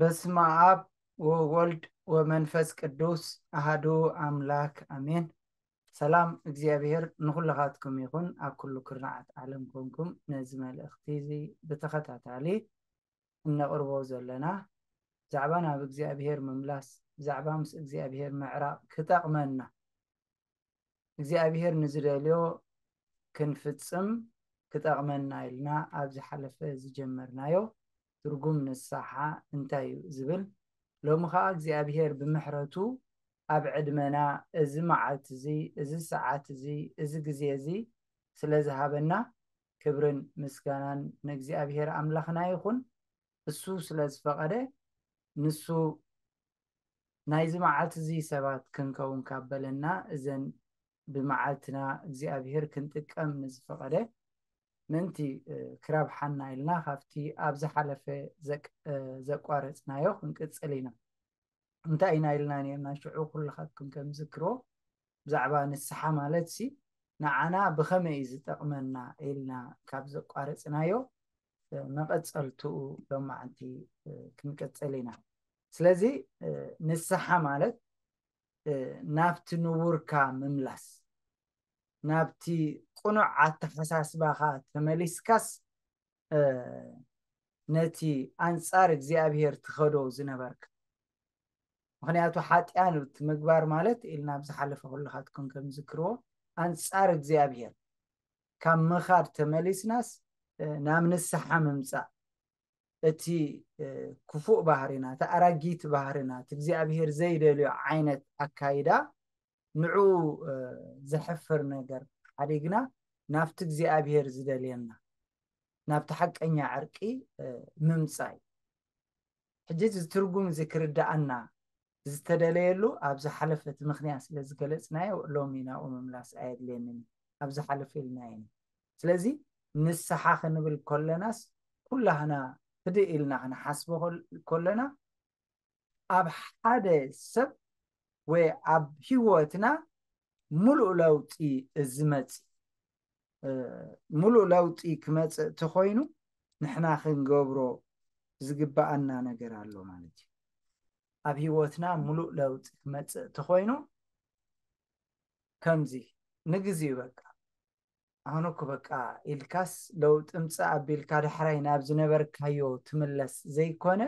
በስመ አብ ወወልድ ወመንፈስ ቅዱስ አሃዱ አምላክ አሜን። ሰላም እግዚአብሔር ንኩላኻትኩም ይኹን ኣብ ኩሉ ክርናዓት ዓለም ኮንኩም ነዚ መልእኽቲ እዚ ብተኸታታሊ እነቕርቦ ዘለና ብዛዕባ ናብ እግዚኣብሄር ምምላስ ብዛዕባ ምስ እግዚኣብሄር ምዕራቅ ክጠቕመና እግዚኣብሄር ንዝደልዮ ክንፍፅም ክጠቕመና ኢልና ኣብ ዝሓለፈ ዝጀመርናዮ ትርጉም ንስሓ እንታይ እዩ ዝብል ሎሚ ከዓ እግዚኣብሄር ብምሕረቱ ኣብ ዕድመና እዚ መዓልቲ እዚ እዚ ሰዓት እዚ እዚ ግዜ እዚ ስለዝሃበና ክብርን ምስጋናን ንእግዚኣብሄር ኣምላኽና ይኹን እሱ ስለዝፈቐደ ንሱ ናይዚ መዓልቲ እዚ ሰባት ክንከውን ካበለና እዘን ብመዓልትና እግዚኣብሄር ክንጥቀም ንዝፈቐደ ምእንቲ ክረብሓና ኢልና ካብቲ ኣብ ዝሓለፈ ዘቋርፅናዮ ክንቅፅል ኢና እንታይ ኢና ኢልና ነርና ሽዑ ኩሉካትኩም ከም ዝክሮ ብዛዕባ ንስሓ ማለት ሲ ንዓና ብከመይ እዩ ዝጠቕመና ኢልና ካብ ዘቋረፅናዮ መቐፀልትኡ ሎማዓንቲ ክንቅፅል ኢና ስለዚ ንስሓ ማለት ናብቲ ንቡርካ ምምላስ ናብቲ ቁኑዕ ኣተፈሳስባኻ ተመሊስካስ ነቲ ኣንፃር እግዚኣብሄር ትኸዶ ዝነበርካ ምክንያቱ ሓጢያን ሓጢኣን ምግባር ማለት ኢልና ብዝሓለፈ ኩሉካትኩም ከም ዝክርዎ ኣንፃር እግዚኣብሄር ካብ ምኻድ ተመሊስናስ ናብ ንስሓ ምምፃእ እቲ ክፉእ ባህርና እቲ ኣራጊት ባህርና እቲ እግዚኣብሄር ዘይደልዮ ዓይነት ኣካይዳ ንዑ ዘሕፍር ነገር ሓደግና ናብቲ እግዚኣብሄር ዝደልየና ናብቲ ሓቀኛ ዕርቂ ምምፃይ ሕጂ ዝትርጉም እዚ ክርዳኣና ዝተደለየሉ ኣብ ዝሓለፈ እቲ ምክንያት ዝገለፅናዮ ሎሚ ናብኡ ምምላስ ኣየድልየኒን ሓለፈ ኢልና ኢልናየኒ ስለዚ ንስሓ ክንብል ከለናስ ኩላህና ህድእ ኢልና ክንሓስቦ ከለና ኣብ ሓደ ሰብ ወይ ኣብ ሂወትና ሙሉእ ለውጢ ዝመፅእ ሙሉእ ለውጢ ክመፅእ እተኮይኑ ንሕና ክንገብሮ ዝግባኣና ነገር ኣሎ ማለት እዩ ኣብ ሂወትና ሙሉእ ለውጢ ክመፅእ እተኮይኑ ከምዚ ንግዜ በቃ ኩ በቃ ኢልካስ ለውጢ ምፅእ ኣቢልካ ዳሕራይ ናብ ዝነበርካዮ ትምለስ ዘይኮነ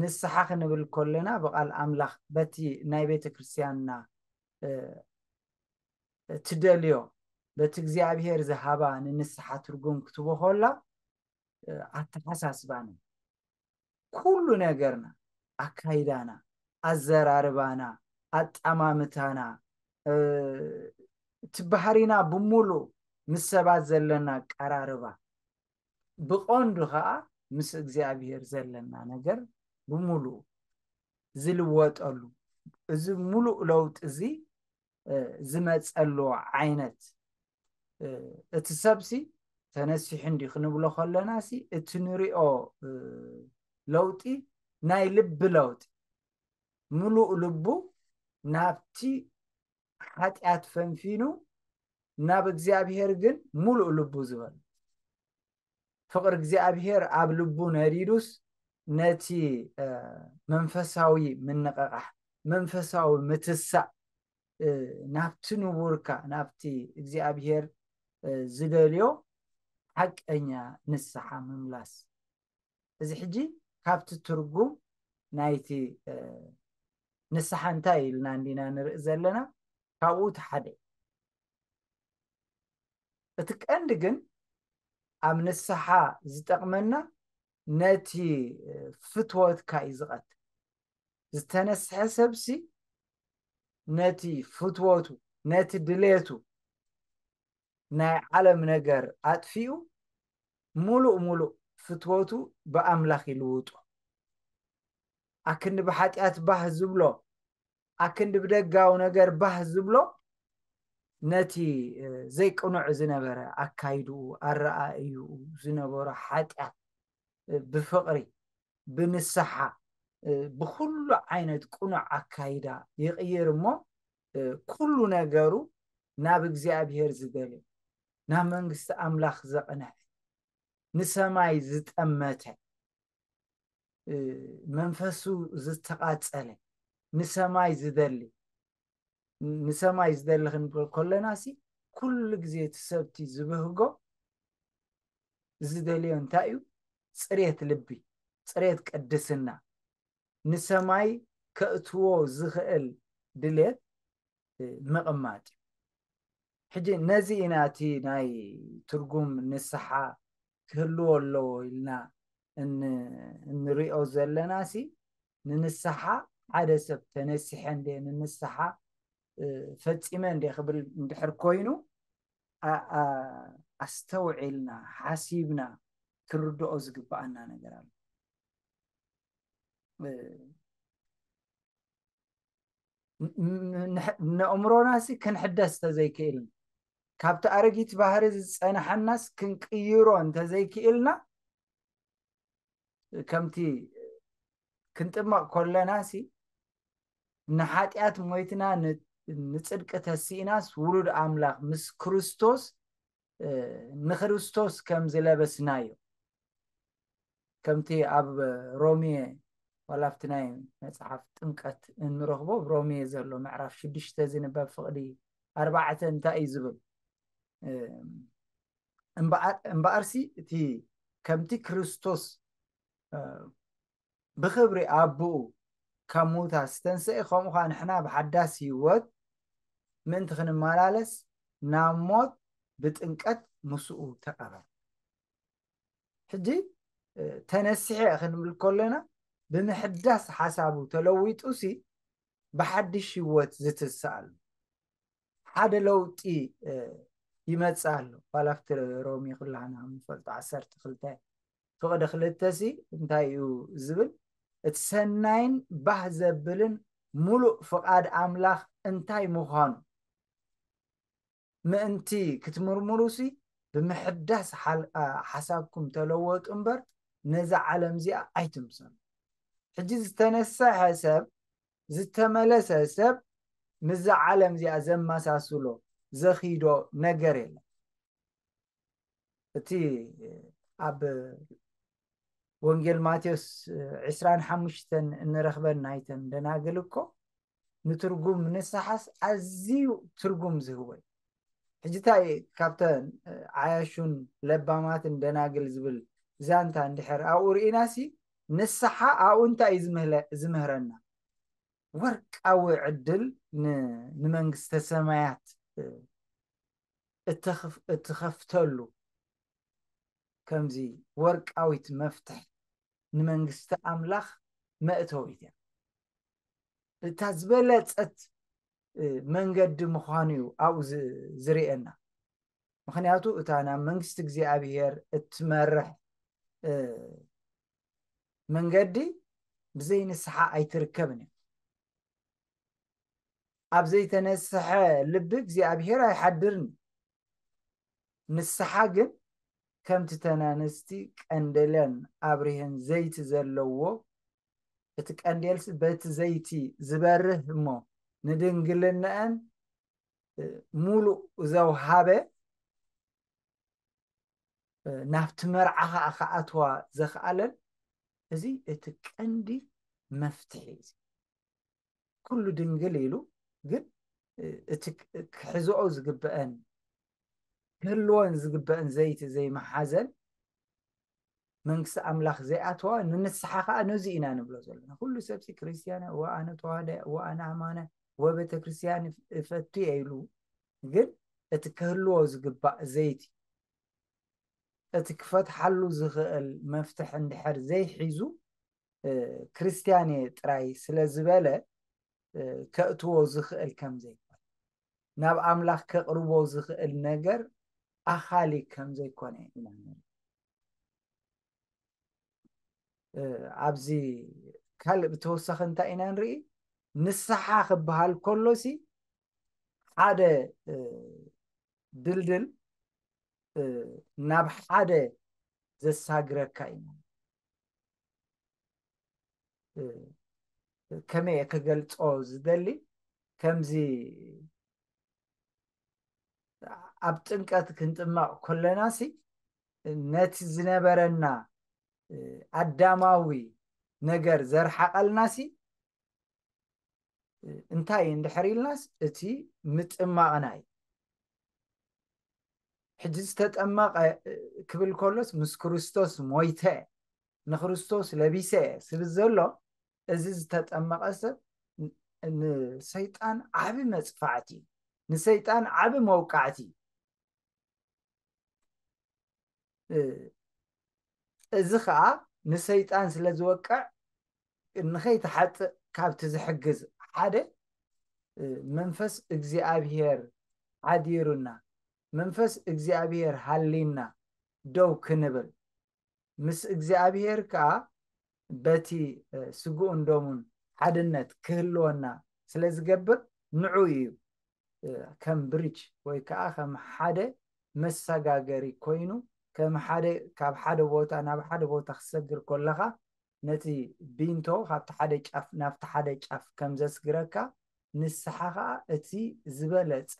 ንስሓ ክንብል ከለና ብቃል ኣምላኽ በቲ ናይ ቤተ ክርስትያንና እትደልዮ በቲ እግዚኣብሄር ዝሃባ ንንስሓ ትርጉም ክትቦ ከላ ኣተሓሳስባና ኩሉ ነገርና ኣካይዳና ኣዘራርባና ኣጠማምታና እቲ ባህሪና ብሙሉእ ምስ ሰባት ዘለና ቀራርባ ብቆንዱ ከዓ ምስ እግዚኣብሄር ዘለና ነገር ብምሉእ ዝልወጠሉ እዚ ሙሉእ ለውጢ እዚ ዝመፀሉ ዓይነት እቲ ሰብሲ ተነሲሑ እንዲ ክንብሎ ከለና ሲ እቲ ንሪኦ ለውጢ ናይ ልቢ ለውጢ ሙሉእ ልቡ ናብቲ ሓጢኣት ፈንፊኑ ናብ እግዚኣብሄር ግን ሙሉእ ልቡ ዝበል ፍቅሪ እግዚኣብሄር ኣብ ልቡ ነዲዱስ ነቲ መንፈሳዊ ምንቕቓሕ መንፈሳዊ ምትሳእ ናብቲ ንቡርካ ናብቲ እግዚኣብሄር ዝደልዮ ሓቀኛ ንስሓ ምምላስ እዚ ሕጂ ካብቲ ትርጉም ናይቲ ንስሓ እንታይ ኢልና እንዲና ንርኢ ዘለና ካብኡ ቲ ሓደ እቲ ቀንዲ ግን ኣብ ንስሓ ዝጠቕመና ነቲ ፍትወትካ እዩ ዝቐትል ዝተነስሐ ሰብሲ ነቲ ፍትወቱ ነቲ ድሌቱ ናይ ዓለም ነገር ኣጥፊኡ ሙሉእ ሙሉእ ፍትወቱ ብኣምላኽ ይልውጡ ኣክንዲ ብሓጢኣት ባህ ዝብሎ ኣክንዲ ብደጋዊ ነገር ባህ ዝብሎ ነቲ ዘይቅኑዕ ዝነበረ ኣካይድኡ ኣረኣእዩ ዝነበሮ ሓጢኣት ብፍቕሪ ብንስሓ ብኩሉ ዓይነት ቁኑዕ ኣካይዳ ይቕይር እሞ ኩሉ ነገሩ ናብ እግዚኣብሄር ዝደል ናብ መንግስቲ ኣምላኽ ዘቕንዐ ንሰማይ ዝጠመተ መንፈሱ ዝተቃፀለ ንሰማይ ዝደሊ ንሰማይ ዝደሊ ክንብል ሲ ኩሉ ግዜ ትሰብቲ ዝብህጎ ዝደልዮ እንታይ እዩ ጽሬት ልቢ ጽሬት ቅድስና ንሰማይ ከእትዎ ዝኽእል ድሌት ምቕማጥ እዩ ሕጂ ነዚ ኢና እቲ ናይ ትርጉም ንስሓ ክህልዎ ኣለዎ ኢልና እንሪኦ ዘለና ሲ ንንስሓ ሓደ ሰብ ተነሲሐ እንደ ንንስሓ ፈፂመ እንደ ክብል እንድሕር ኮይኑ ኣስተውዒልና ሓሲብና ክርድኦ ዝግባአና ነገር ኣሎ ንእምሮናሲ ክንሕደስ እንተዘይክእልና ካብቲ ኣረጊት ባህሪ ዝፀናሐናስ ክንቅይሮ እንተዘይክኢልና ከምቲ ክንጥመቕ ኮለናሲ ንሓጢኣት ሞይትና ንፅድቂ ተሲኢናስ ውሉድ ኣምላኽ ምስ ክርስቶስ ንክርስቶስ ከም ዝለበስና كمتي أب رومية ولا فتنايم مصحف تنكت إن رغبو برومية زلو معرف شدش تزين باب فقدي أربعة تنتاي زبل إن بأرسي تي كمتي كريستوس بخبري أبو كموت هستنسي خمخا نحنا بحداس يوت من تخن مالالس ناموت بتنكت مسؤول تقرر حجي ተነሲዐ ክንብል ከለና ብምሕዳስ ሓሳቡ ተለዊጡ ሲ ብሓድሽ ሂወት ዝትሳእ ኣሎ ሓደ ለውጢ ይመፅእ ኣሎ ኳላፍቲ ሮሚ ኩላዕና ንፈልጦ ዓሰርተ ክልተ ፍቕዲ ክልተ ሲ እንታይ እዩ ዝብል እቲ ሰናይን ባህ ዘብልን ሙሉእ ፍቓድ ኣምላኽ እንታይ ምዃኑ ምእንቲ ክትምርምሩ ሲ ብምሕዳስ ሓሳብኩም ተለወጡ እምበር ነዛ ዓለም እዚኣ ኣይትምሰሉ ሕጂ ዝተነሳሐ ሰብ ዝተመለሰ ሰብ ምዛ ዓለም እዚኣ ዘመሳስሎ ዘኺዶ ነገር የለን እቲ ኣብ ወንጌል ማቴዎስ 2ስራሓሙሽተ እንረክበና ናይተን ደናግል እኮ ንትርጉም ንስሓስ ኣዝዩ ትርጉም ዝህወ እዩ ሕጂ እንታይ ካብተን ዓያሹን ለባማትን ደናግል ዝብል ዛንታ እንታ እንድሕር ኣብኡ ሲ ንስሓ ኣብኡ እንታይ እዩ ዝምህረና ወርቃዊ ዕድል ንመንግስተ ሰማያት እትኸፍተሉ ከምዚ ወርቃዊት መፍትሒ ንመንግስቲ ኣምላኽ መእተዊት እያ እታ ዝበለፀት መንገዲ ምዃኑ እዩ ኣብኡ ዝርአና ምክንያቱ እታ ናብ መንግስቲ እግዚኣብሄር እትመርሕ መንገዲ ብዘይንስሓ ኣይትርከብን እዩ ኣብ ዘይተነስሐ ልቢ እግዚኣብሄር ኣይሓድርን ንስሓ ግን ከምቲ ተናንስቲ ቀንደልን ኣብሪህን ዘይቲ ዘለዎ እቲ ቀንዴልሲ በቲ ዘይቲ ዝበርህ እሞ ንድንግልነአን ሙሉእ ዘውሃበ ናብቲ መርዓኻ ከኣትዋ ዘኽኣለን እዚ እቲ ቀንዲ መፍትሒ እዚ ኩሉ ድንግል ኢሉ ግን እቲ ክሕዝኦ ዝግብአን ክህልዎን ዝግብአን ዘይቲ ዘይመሓዘን መንግስቲ ኣምላኽ ዘይኣተዋ ንንስሓ ከዓ ነዚ ኢና ንብሎ ዘለና ኩሉ ሰብሲ ክርስትያነ ወኣነ ተዋህደ ወኣነ ኣማነ ወቤተ ክርስትያን ፈቱ የኢሉ ግን እቲ ክህልዎ ዝግባእ ዘይቲ እቲ ክፈትሓሉ ዝኽእል መፍትሒ እንድሕር ዘይሒዙ ክርስትያን እየ ጥራይ ስለ ዝበለ ከእትዎ ዝኽእል ከም ዘይኮነ ናብ ኣምላኽ ከቕርቦ ዝኽእል ነገር ኣኻሊ ከም ዘይኮነ ኢና ንርኢ ኣብዚ ካልእ ብተወሳኺ እንታይ ኢና ንርኢ ንስሓ ክበሃል ከሎሲ ሓደ ድልድል ናብ ሓደ ዘሳግረካ እዩ ከመይ እየ ክገልፆ ዝደሊ ከምዚ ኣብ ጥንቀት ክንጥመቕ ከለና ሲ ነቲ ዝነበረና ኣዳማዊ ነገር ሲ እንታይ እንድሕር ኢልናስ እቲ ምጥማቕና እዩ ሕጂ ዝተጠመቐ ክብል ከሎስ ምስ ክርስቶስ ሞይተ ንክርስቶስ ለቢሰ ስብ ዘሎ እዚ ዝተጠመቐ ሰብ ንሰይጣን ዓብ መፅፋዕቲ ንሰይጣን ዓብ መውቃዕቲ እዚ ከዓ ንሰይጣን ስለዝወቅዕ ንከይተሓጥእ ካብቲ ዝሕግዝ ሓደ መንፈስ እግዚኣብሄር ዓዲሩና መንፈስ እግዚኣብሔር ሃሊና ደው ክንብል ምስ እግዚኣብሄር ከዓ በቲ ስጉኡን ደሙን ሓድነት ክህልወና ስለ ዝገብር ንዑ እዩ ከም ብሪጅ ወይ ከዓ ከም ሓደ መሰጋገሪ ኮይኑ ካብ ሓደ ቦታ ናብ ሓደ ቦታ ክሰግር ከለካ ነቲ ቢንቶ ካብቲ ሓደ ጫፍ ናብቲ ሓደ ጫፍ ከም ዘስግረካ ንስሓ ከዓ እቲ ዝበለፀ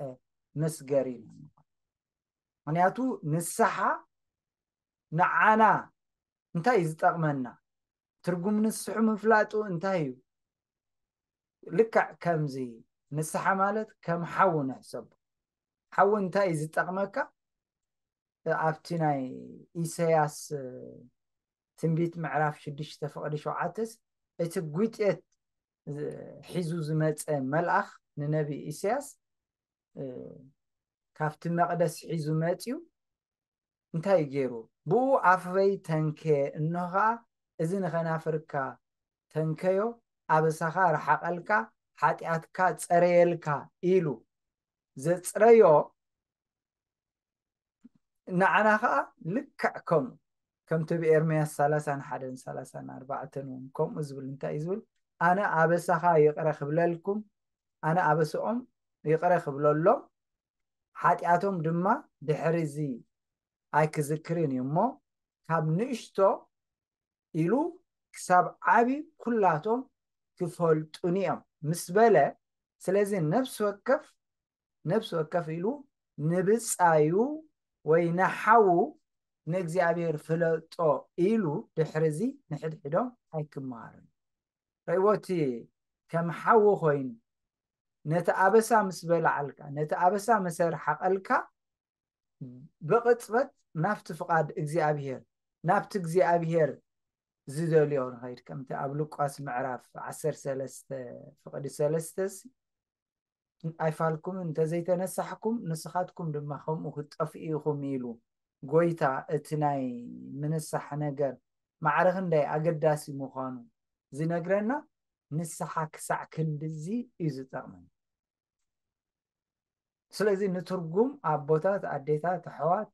መስገሪ እዩ مانياتو نسحا نعانا انتهي زتغمنا ترقم نسحو مفلاتو انتهي لكا كمزي نسحا مالت كم حو نحسب حو انتهي زتغمكا افتناي إيساياس تنبيت معرف شدش تفقري شو عاتس اتقويت ات حيزو زمات ملأخ ننبي إيساياس ካብቲ መቅደስ ሒዙ መፅዩ እንታይ እዩ ገይሩ ብኡ ኣፍበይ ተንከ እኖ ከዓ እዚ ንኸናፍርካ ተንከዮ ኣብሳኻ ረሓቐልካ ሓጢኣትካ ፀረየልካ ኢሉ ዘፅረዮ ንዓና ከዓ ልክዕ ከምኡ ከምቲ ብኤርምያስ ሓደን ሳላሳን ኣርባዕተን እውን ከምኡ ዝብል እንታይ እዩ ዝብል ኣነ ኣበሳኻ ይቕረ ክብለልኩም ኣነ ኣበስኦም ይቕረ ክብለሎም ሓጢኣቶም ድማ ድሕሪ እዚ ኣይክዝክርን እዩ እሞ ካብ ንእሽቶ ኢሉ ክሳብ ዓብ ኩላቶም ክፈልጡን እዮም ምስ በለ ስለዚ ነብሲ ወከፍ ነብሲ ወከፍ ኢሉ ንብፃዩ ወይ ንሓዉ ንእግዚኣብሔር ፍለጦ ኢሉ ድሕሪ እዚ ንሕድሕዶም ኣይክመሃርን ርእይዎቲ ከም ሓዊ ኮይኑ ነቲ ኣበሳ ምስ በላዓልካ ነቲ ኣበሳ መሰር መሰርሓቐልካ ብቅፅበት ናብቲ ፍቓድ እግዚኣብሄር ናብቲ እግዚኣብሄር ዝደልዮ ንኸይድ ከምቲ ኣብ ሉቃስ ምዕራፍ 1ሰለስተ ፍቅዲ ሰለስተሲ ኣይፋልኩም እንተዘይተነሳሕኩም ንስኻትኩም ድማ ከምኡ ክጠፍኡ ኢኹም ኢሉ ጎይታ እቲ ናይ ምንሳሕ ነገር ማዕርክ እንዳይ ኣገዳሲ ምዃኑ ዝነግረና ንስሓ ክሳዕ ክንዲ እዚ እዩ ዝጠቕመና ስለዚ ንትርጉም ኣቦታት ኣዴታት ኣሕዋት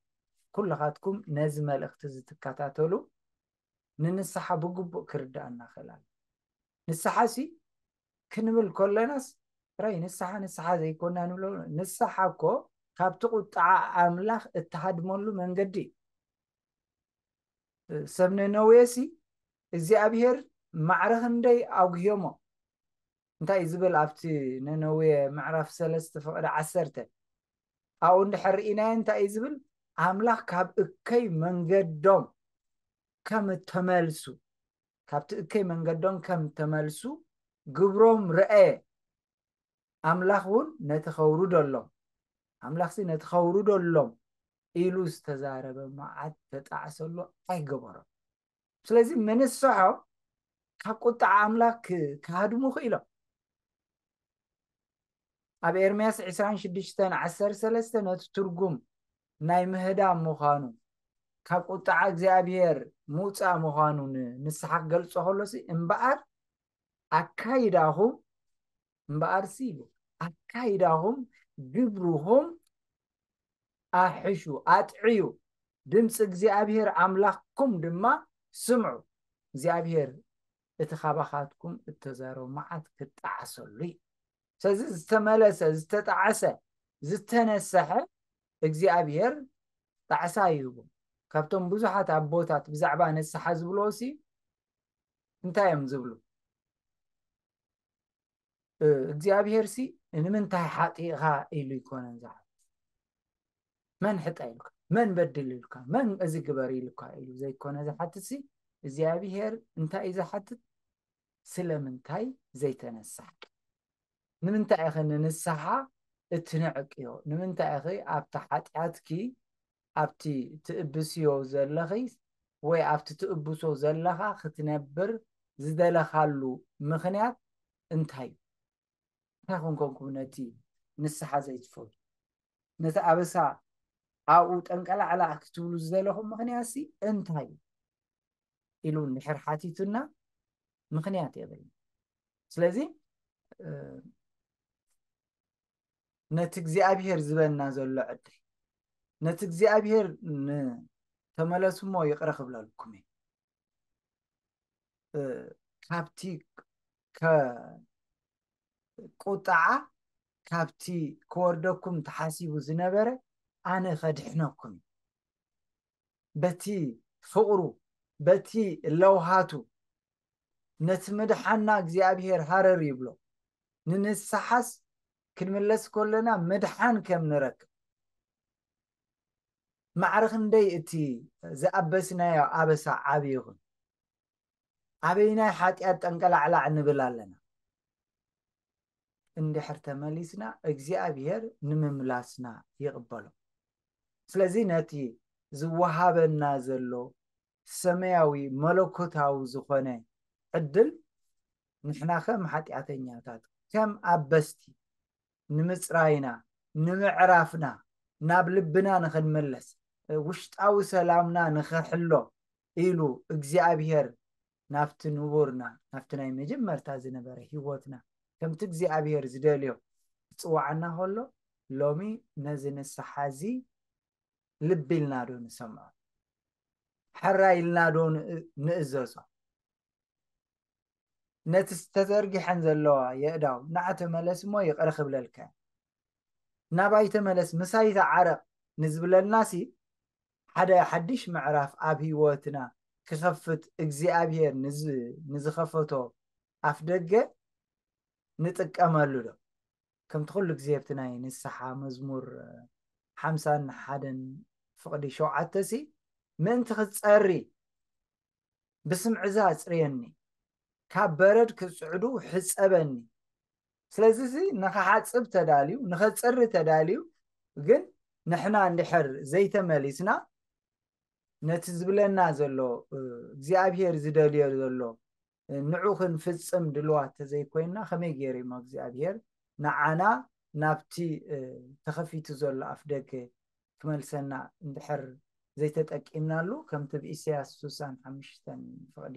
ኩላካትኩም ነዚ መልእክቲ ዝትከታተሉ ንንስሓ ብግቡእ ክርዳእና ክእላል ንስሓ ሲ ክንብል ከሎናስ ራይ ንስሓ ንስሓ ዘይኮና ንብሎ ንስሓ ኮ ካብቲ ቁጣዓ ኣምላኽ እተሃድመሉ መንገዲ ሰብ ንነውየሲ እግዚኣብሄር ማዕርክ ክንደይ ኣጉህዮሞ እንታይ እዩ ዝብል ኣብቲ ነነዌ ምዕራፍ ሰለስተ ፍቅዲ ዓሰርተ ኣብኡ እንድሕር እንታይ እዩ ዝብል ኣምላኽ ካብ እከይ መንገዶም ከም ተመልሱ ካብቲ እከይ መንገዶም ከም ተመልሱ ግብሮም ርአየ ኣምላኽ እውን ነቲ ኸውሩደሎም ኣምላኽ ሲ ነቲ ኸውሩደሎም ኢሉ ዝተዛረበ መዓት ተጣዕሰሉ ኣይገበሮም ስለዚ ምንስሖ ካብ ቁጣዕ ኣምላኽ ክሃድሙ ክኢሎም ኣብ ኤርምያስ 2613 ነቲ ትርጉም ናይ ምህዳም ምዃኑ ካብ ቁጣዓ እግዚኣብሄር ምውፃ ምዃኑ ንስሓ ክገልፆ ከሎሲ እምበኣር ኣካይዳኹም እምበኣር ሲ ኢሉ ኣካይዳኹም ግብርኹም ኣሕሹ ኣጥዕዩ ድምፂ እግዚኣብሄር ኣምላኽኩም ድማ ስምዑ እግዚኣብሄር እቲ ካባኻትኩም እተዛረቡ መዓት ክጣዓሰሉ እዩ ስለዚ ዝተመለሰ ዝተጣዓሰ ዝተነሰሐ እግዚኣብሄር ጣዕሳ ይህቡ ካብቶም ብዙሓት ኣቦታት ብዛዕባ ነስሓ ዝብሎ ሲ እንታይ እዮም ዝብሉ እግዚኣብሄር ሲ ንምንታይ ሓጢእኻ ኢሉ ይኮነን ዛዕ መን ሕጣ ኢሉካ መን በድል ኢሉካ መን እዚ ግበር ኢሉካ ኢሉ ዘይኮነ ዝሓትት ሲ እግዚኣብሄር እንታይ እዩ ዝሓትት ስለምንታይ ዘይተነሳሕ ንምንታይ ኢኸ ንንስሓ እትንዕቅ ዮ ንምንታይ ኢኺ ኣብቲ ሓጢኣትኪ ኣብቲ ትእብስዮ ዘለኺ ወይ ኣብቲ ትእብሶ ዘለኻ ክትነብር ዝደለኻሉ ምኽንያት እንታይ እዩ እንታይ ኮንከምኩም ነቲ ንስሓ ዘይትፈሉ ነቲ ኣበሳ ኣብኡ ጠንቀላዕላ ክትብሉ ዝደለኹም ምክንያት ሲ እንታይ እዩ ኢሉ ንድሕር ሓቲቱና ምክንያት የበልና ስለዚ ነቲ እግዚኣብሄር ዝበና ዘሎ ዕድል ነቲ እግዚኣብሄር ንተመለሱ ሞ ይቕረ ክብለልኩም እዩ ካብቲ ቁጣዓ ካብቲ ክወርደኩም ተሓሲቡ ዝነበረ ኣነ ከድሕነኩም እዩ በቲ ፍቅሩ በቲ ለውሃቱ ነቲ ምድሓና እግዚኣብሄር ሃረር ይብሎ ንንስሓስ ክንምለስ ከለና መድሓን ከም ንረክብ ማዕርክ ንደይ እቲ ዝኣበስናዮ ኣበሳ ዓብይ ይኹን ዓበይ ናይ ሓጢኣት ጠንቀላዕላዕ ንብል ኣለና እንድሕር ተመሊስና እግዚኣብሄር ንምምላስና ይቕበሎ ስለዚ ነቲ ዝወሃበና ዘሎ ሰማያዊ መለኮታዊ ዝኾነ ዕድል ንሕና ከም ሓጢኣተኛታት ከም ኣበስቲ ንምፅራይና ንምዕራፍና ናብ ልብና ንክንምለስ ውሽጣዊ ሰላምና ንክሕሎ ኢሉ እግዚኣብሄር ናብቲ ንቡርና ናብቲ ናይ መጀመርታ ዝነበረ ሂወትና ከምቲ እግዚኣብሄር ዝደልዮ ዝፅዋዓና ከሎ ሎሚ ነዚ ንስሓ እዚ ልቢ ኢልና ዶ ንሰምዖ ሓራ ኢልና ዶ ንእዘዞ نتسترجح عن ذلوا يقدام نعت ملس ما يقرخ بللك نبايت ملس مسايت عرق نزبل الناسي حدا حدش معرف أبي واتنا كخفت إجزي أبير نز نزخفتو أفدقة نتك أمله ده كم تقول لك زي بتناي نسحة مزمور حمسا حدا فقدي شو عتسي من تخذ أري بسم عزاز ريني ካብ በረድ ክፅዕዱ ሕፀበኒ ስለዚ እዚ ንክሓፅብ ተዳልዩ ንኸፅሪ ተዳልዩ ግን ንሕና እንድሕር ዘይተመሊስና ነቲ ዝብለና ዘሎ እግዚኣብሄር ዝደልዮ ዘሎ ንዑ ክንፍፅም ድልዋት ተዘይኮይንና ከመይ ገይሩ ሞ እግዚኣብሄር ንዓና ናብቲ ተኸፊቱ ዘሎ ኣፍ ደገ ክመልሰና እንድሕር ዘይተጠቂምናሉ ከምቲ ብእስያስ 6ሳሓሙሽተ ፍቅዲ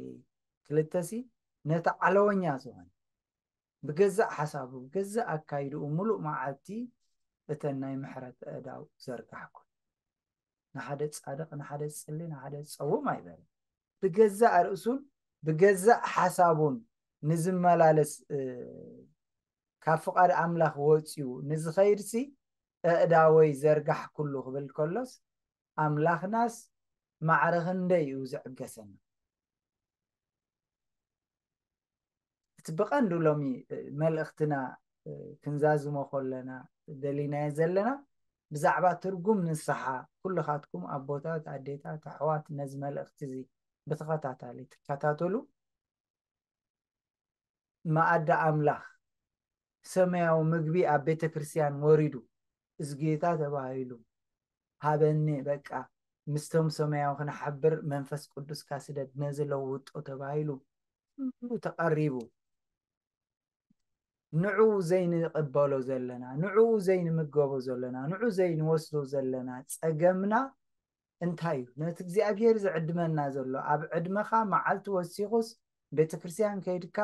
ክልተሲ ነቲ ዓለወኛ ዝኾነ ብገዛእ ሓሳቡ ብገዛእ ኣካይድኡ ሙሉእ መዓልቲ እተን ናይ ምሕረት ኣእዳው ዘርጋሕኩ ንሓደ ፃድቅ ንሓደ ፅሊ ንሓደ ፀውም ኣይበለ ብገዛእ ርእሱን ብገዛእ ሓሳቡን ንዝመላለስ ካብ ፍቓድ ኣምላኽ ወፂኡ ንዝኸይድሲ ኣእዳወይ ዘርጋሕ ኩሉ ክብል ከሎስ ኣምላኽናስ ማዕረ ክንደይ እዩ ዝዕገሰና እቲ ብቐንዱ ሎሚ መልእኽትና ክንዛዝሞ ከለና ደሊናየ ዘለና ብዛዕባ ትርጉም ንስሓ ኩልካትኩም ኣቦታት ኣዴታት ኣሕዋት ነዚ መልእኽቲ እዚ ብተኸታታሊ ትከታተሉ መኣዳ ኣምላኽ ሰማያዊ ምግቢ ኣብ ቤተ ክርስትያን ወሪዱ እዚ ጌታ ተባሂሉ ሃበኒ በቃ ምስቶም ሰማያዊ ክንሓብር መንፈስ ቅዱስካ ስደድ ነዝለውጦ ተባሂሉ ተቐሪቡ ንዑ ዘይንቕበሎ ዘለና ንዑ ዘይንምገቦ ዘለና ንዑ ዘይንወስዶ ዘለና ፀገምና እንታይ እዩ ነቲ እግዚኣብሄር ዝዕድመና ዘሎ ኣብ ዕድመካ መዓልቲ ወሲኹስ ቤተ ክርስትያን ከይድካ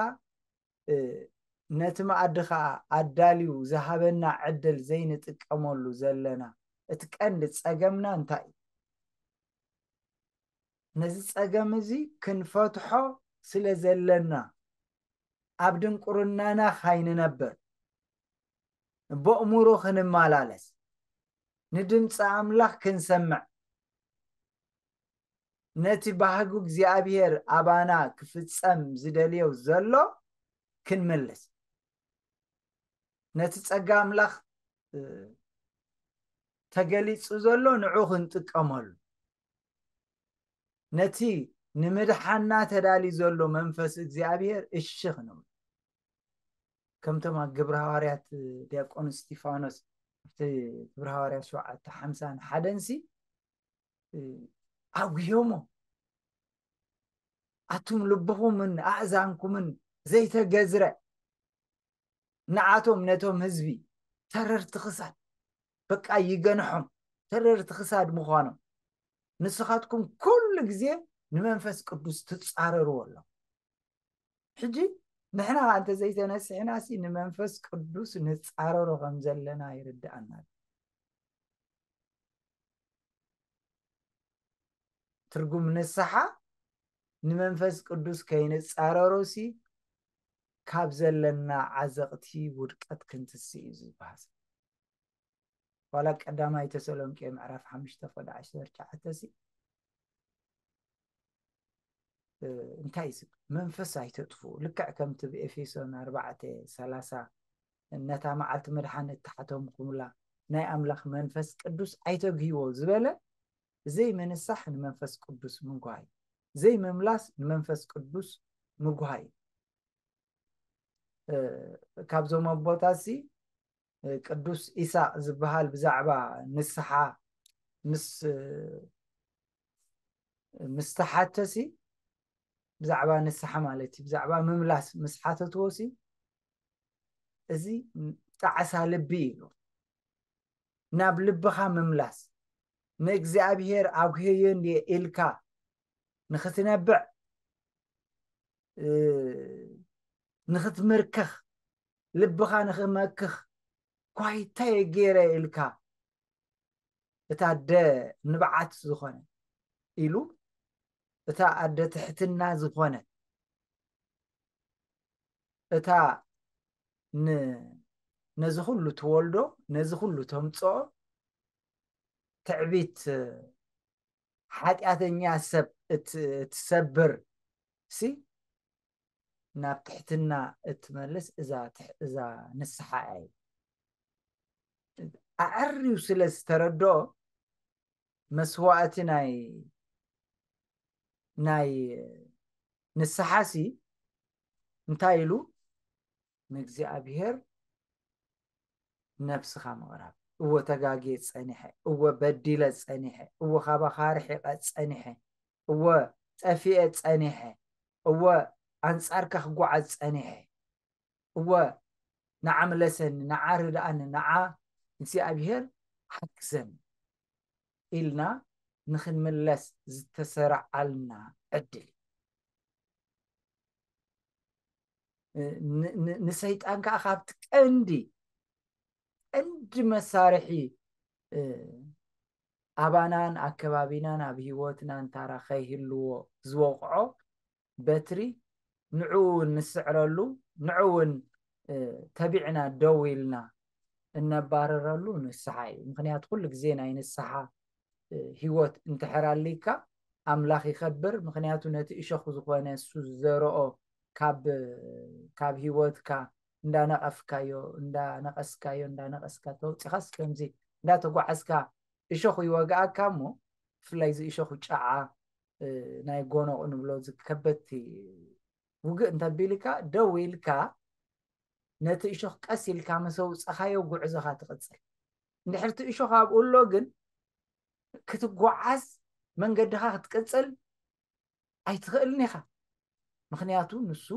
ነቲ መኣዲ ከዓ ኣዳልዩ ዝሃበና ዕድል ዘይንጥቀመሉ ዘለና እቲ ቀንዲ ፀገምና እንታይ እዩ ነዚ ፀገም እዚ ክንፈትሖ ስለ ዘለና ኣብ ድንቁርናና ኻይንነብር ብእሙሩ ክንመላለስ ንድምፂ ኣምላኽ ክንሰምዕ ነቲ ባህጉ እግዚኣብሔር ኣባና ክፍፀም ዝደልዮ ዘሎ ክንምልስ ነቲ ፀጋ ኣምላኽ ተገሊፁ ዘሎ ንዑ ክንጥቀመሉ ነቲ ንምድሓና ተዳልዩ ዘሎ መንፈስ እግዚኣብሔር እሽኽ ንብል ከምቶም ኣብ ግብሪ ሃዋርያት ዲያቆን እስጢፋኖስ ኣብቲ ግብሪ ሃዋርያት ሸውዓተ ሓምሳን ሓደንሲ ኣጉዮሞ ኣቱም ልብኹምን ኣእዛንኩምን ዘይተገዝረዕ ንዓቶም ነቶም ህዝቢ ተረርቲ ክሳድ በቃ ይገንሖም ተረርቲ ክሳድ ምዃኖም ንስኻትኩም ኩሉ ግዜ ንመንፈስ ቅዱስ ትፃረርዎ ኣሎ ሕጂ ንሕና ኸ እንተዘይተነስሕና ሲ ንመንፈስ ቅዱስ ንፃረሮ ከም ዘለና ይርዳእና ትርጉም ንስሓ ንመንፈስ ቅዱስ ከይንፃረሮ ሲ ካብ ዘለና ዓዘቕቲ ውድቀት ክንትስ እዩ ዝበሃል ዋላ ቀዳማይ ተሰሎንቄ ምዕራፍ ሓሙሽተ ኮዳ ዓሸርሸዓተ ሲ እንታይዝ መንፈስ ኣይተጥፍኡ ልክዕ ከምቲ ብኤፌሶን ኣርባዕተ ሰላሳ ነታ መዓልቲ መድሓን እታሓቶም ኩምላ ናይ ኣምላኽ መንፈስ ቅዱስ ኣይተግሂቦ ዝበለ ዘይምንሳሕ ንመንፈስ ቅዱስ ምግሃ እዩ ዘይምምላስ ንመንፈስ ቅዱስ ምግሃ እዩ ካብዞም ኣቦታት ሲ ቅዱስ ኢሳቅ ዝበሃል ብዛዕባ ንስሓ ምስ ምስተሓተሲ ብዛዕባ ንስሓ ማለት እዩ ብዛዕባ ምምላስ ምስ ሓተትዎሲ እዚ ጣዕሳ ልቢ ኢሉ ናብ ልብኻ ምምላስ ንእግዚኣብሄር ኣብህዮ ኢልካ ንኽትነብዕ ንኽትምርክኽ ልብኻ ንኽመክኽ ኳይታየ ገይረ ኢልካ እታ ደ ንብዓት ዝኾነ ኢሉ እታ ኣደ ትሕትና ዝኾነት እታ ነዚ ኩሉ ትወልዶ ነዚ ኩሉ ተምፅኦ ትዕቢት ሓጢኣተኛ ሰብ እትሰብር ሲ ናብ ትሕትና እትመልስ እዛ ንስሓ እያ ኣዕርዩ ስለ ዝተረድኦ መስዋእቲ ናይ ناي نسحاسي نتايلو نجزي أبيهر نفس خامغراب هو تقاقيت سانيحي هو بديلت سانيحي هو خابا خارحيقت سانيحي هو تفئت سانيحي هو أنصار كخقوعت سانيحي هو نعم لسن نعار لأن نعا نسي أبيهر حكزن إلنا ንክንምለስ ዝተሰርዓልና ዕድል ንሰይጣን ከዓ ካብቲ ቀንዲ ቀንዲ መሳርሒ ኣባናን ኣከባቢናን ኣብ ሂወትናን ታራ ከይህልዎ ዝወቅዖ በትሪ ንዕውን ንስዕረሉ ንዕውን ተቢዕና ደው ኢልና እነባረረሉ ንስሓ እዩ ምክንያቱ ኩሉ ግዜ ናይ ንስሓ ሂወት እንትሕራሊካ ኣምላኽ ይከብር ምክንያቱ ነቲ እሸኹ ዝኮነ እሱ ዝዘርኦ ካብ ሂወትካ እንዳነቐፍካዮ እንዳነቐስካዮ እንዳነቐስካ ተውፂኻስ ከምዚ እንዳተጓዓዝካ እሸኹ ይወጋኣካ እሞ ብፍላይ እዚ እሸኹ ጨዓ ናይ ጎኖቕ ንብሎ ከበድቲ ውግእ እንተቢልካ ደው ኢልካ ነቲ እሾኽ ቀስ ኢልካ መሰውፅኻዮ ጉዕዞካ ትቕፅል እንድሕርቲ እሾኽ ኣብኡ ኣሎ ግን ክትጓዓዝ መንገድኻ ክትቅፅል ኣይትኽእልን ኢኻ ምክንያቱ ንሱ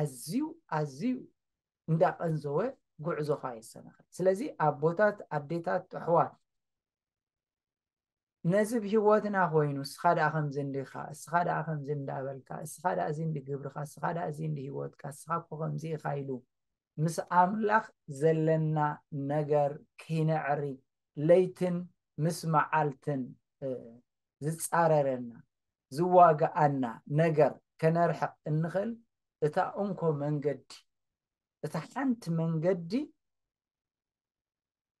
ኣዝዩ ኣዝዩ እንዳቐንዘወ ጉዕዞካ የሰናኽል ስለዚ ኣብ ቦታት ኣዴታት ኣሕዋት ነዚ ብሂወትና ኮይኑ እስኻ ደኣ ከምዚ እንዲኢኻ እስኻ ደኣ ከምዚ እንዳበልካ እስኻ ደኣ እዚ እንዲግብርካ እስኻ ደኣ እዚ እንዲሂወትካ እስኻ ኮ ከምዚ ኢካ ኢሉ ምስ ኣምላኽ ዘለና ነገር ክነዕሪ ለይትን ምስ መዓልትን ዝፃረረና ዝዋጋኣና ነገር ከነርሕቕ እንኽእል እታ እንኮ መንገዲ እታ ሓንቲ መንገዲ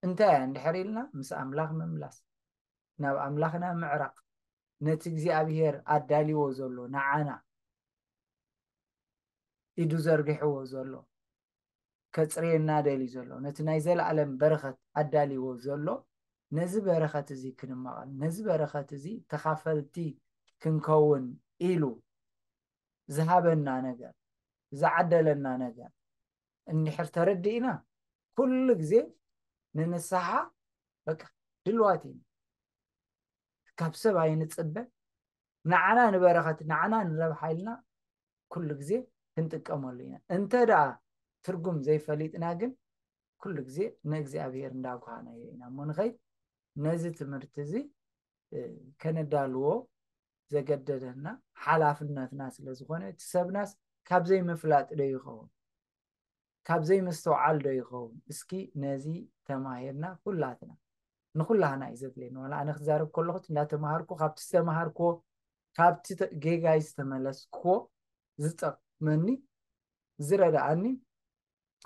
እንታይ እያ እንድሕር ኢልና ምስ ኣምላኽ ምምላስ ናብ ኣምላኽና ምዕራቅ ነቲ እግዚኣብሄር ኣዳልይዎ ዘሎ ንዓና ኢዱ ዘርጊሕዎ ዘሎ ከፅርየና ደልዩ ዘሎ ነቲ ናይ ዘለኣለም በረኸት ኣዳልይዎ ዘሎ ነዚ በረኸት እዚ ክንመቐል ነዚ በረኸት እዚ ተኻፈልቲ ክንከውን ኢሉ ዝሃበና ነገር ዝዓደለና ነገር እንድሕር ተረዲእና ኩሉ ግዜ ንንስሓ በቃ ድልዋት ኢና ካብ ሰብ ኣይንፅበ ንዓና ንበረኸት ንዓና ንረብሓ ኢልና ኩሉ ግዜ ክንጥቀመሉ ኢና እንተ ደኣ ትርጉም ዘይፈሊጥና ግን ኩሉ ግዜ ንእግዚኣብሄር እንዳጓሃናዮ ኢና እሞ ንኸይድ ነዚ ትምህርቲ እዚ ከነዳልዎ ዘገደደና ሓላፍነትና ስለዝኮነ እቲ ሰብናስ ካብ ምፍላጥ ዶ ይኸውን ካብ ዘይምስተውዓል ዶ ይኸውን እስኪ ነዚ ተማሂርና ኩላትና ንኩላህና እዩ ዘድልየኒ ዋላ ኣነ ክዛርብ ከለኩት እንዳተማሃርኩ ካብቲ ዝተማሃርክዎ ካብቲ ጌጋይ ዝተመለስክዎ ዝጠቅመኒ ዝረዳኣኒ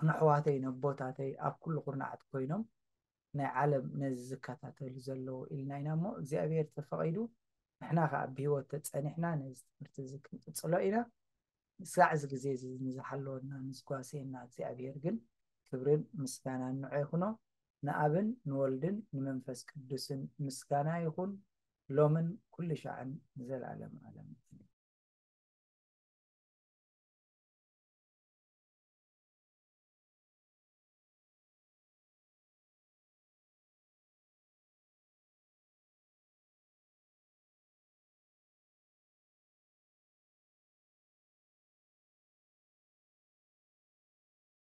ንኣሕዋተይ ነቦታተይ ኣብ ኩሉ ኩርናዓት ኮይኖም ናይ ዓለም ነዚ ዝከታተሉ ዘለዎ ኢልና ኢና እሞ እግዚኣብሔር ተፈቂዱ ንሕና ከዓ ብሂወት ተፀኒሕና ነዚ ትምህርቲ እዚ ክንቅፅሎ ኢና ስጋዕ ዚ ግዜ እዚ ንዝሓለወና ንዝጓሰየና እግዚኣብሔር ግን ክብርን ምስጋና ንዑ ይኹኖ ንኣብን ንወልድን ንመንፈስ ቅዱስን ምስጋና ይኹን ሎምን ኩሉ ሻዕን ንዘለኣለም ኣለም